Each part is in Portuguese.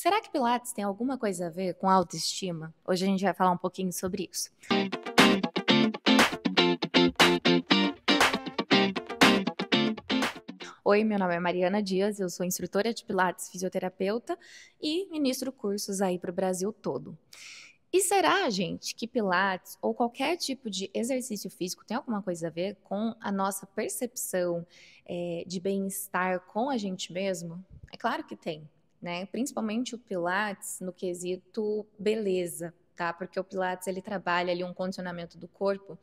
Será que Pilates tem alguma coisa a ver com autoestima? Hoje a gente vai falar um pouquinho sobre isso. Oi, meu nome é Mariana Dias, eu sou instrutora de Pilates, fisioterapeuta e ministro cursos aí para o Brasil todo. E será, gente, que Pilates ou qualquer tipo de exercício físico tem alguma coisa a ver com a nossa percepção é, de bem-estar com a gente mesmo? É claro que tem né? Principalmente o Pilates no quesito beleza, tá? Porque o Pilates ele trabalha ali um condicionamento do corpo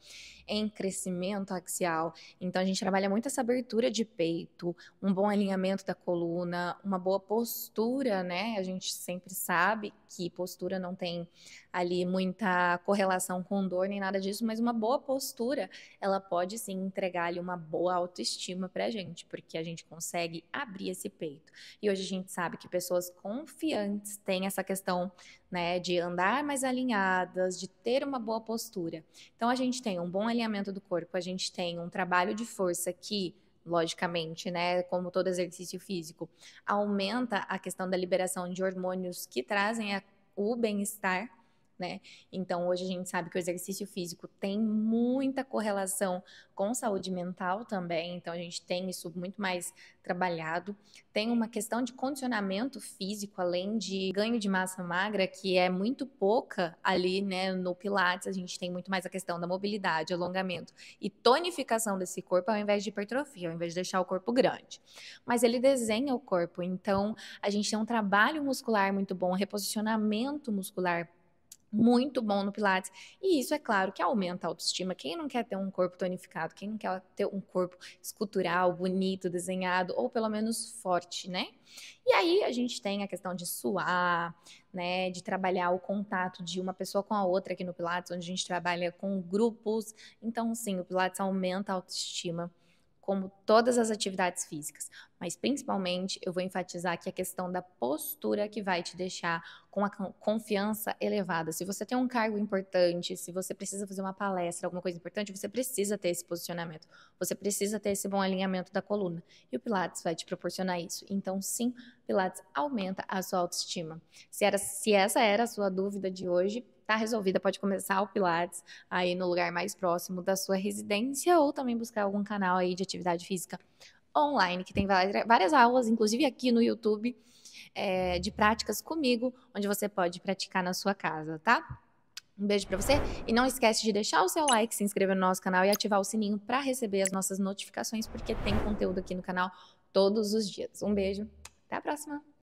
em crescimento axial. Então a gente trabalha muito essa abertura de peito, um bom alinhamento da coluna, uma boa postura, né? A gente sempre sabe que postura não tem ali muita correlação com dor nem nada disso, mas uma boa postura, ela pode sim entregar ali uma boa autoestima pra gente, porque a gente consegue abrir esse peito. E hoje a gente sabe que pessoas confiantes têm essa questão, né, de andar mais alinhadas alinhadas, de ter uma boa postura. Então, a gente tem um bom alinhamento do corpo, a gente tem um trabalho de força que logicamente, né, como todo exercício físico, aumenta a questão da liberação de hormônios que trazem a, o bem-estar né? Então, hoje a gente sabe que o exercício físico tem muita correlação com saúde mental também, então a gente tem isso muito mais trabalhado. Tem uma questão de condicionamento físico, além de ganho de massa magra, que é muito pouca ali, né? No Pilates, a gente tem muito mais a questão da mobilidade, alongamento e tonificação desse corpo, ao invés de hipertrofia, ao invés de deixar o corpo grande. Mas ele desenha o corpo, então a gente tem um trabalho muscular muito bom, um reposicionamento muscular muito bom no Pilates. E isso é claro que aumenta a autoestima. Quem não quer ter um corpo tonificado, quem não quer ter um corpo escultural, bonito, desenhado, ou pelo menos forte, né? E aí a gente tem a questão de suar, né? De trabalhar o contato de uma pessoa com a outra aqui no Pilates, onde a gente trabalha com grupos. Então, sim, o Pilates aumenta a autoestima como todas as atividades físicas mas principalmente eu vou enfatizar que a questão da postura que vai te deixar com a confiança elevada. Se você tem um cargo importante, se você precisa fazer uma palestra, alguma coisa importante, você precisa ter esse posicionamento, você precisa ter esse bom alinhamento da coluna. E o Pilates vai te proporcionar isso. Então, sim, Pilates aumenta a sua autoestima. Se, era, se essa era a sua dúvida de hoje, tá resolvida, pode começar o Pilates aí no lugar mais próximo da sua residência ou também buscar algum canal aí de atividade física online, que tem várias aulas, inclusive aqui no YouTube, é, de práticas comigo, onde você pode praticar na sua casa, tá? Um beijo para você e não esquece de deixar o seu like, se inscrever no nosso canal e ativar o sininho para receber as nossas notificações, porque tem conteúdo aqui no canal todos os dias. Um beijo, até a próxima!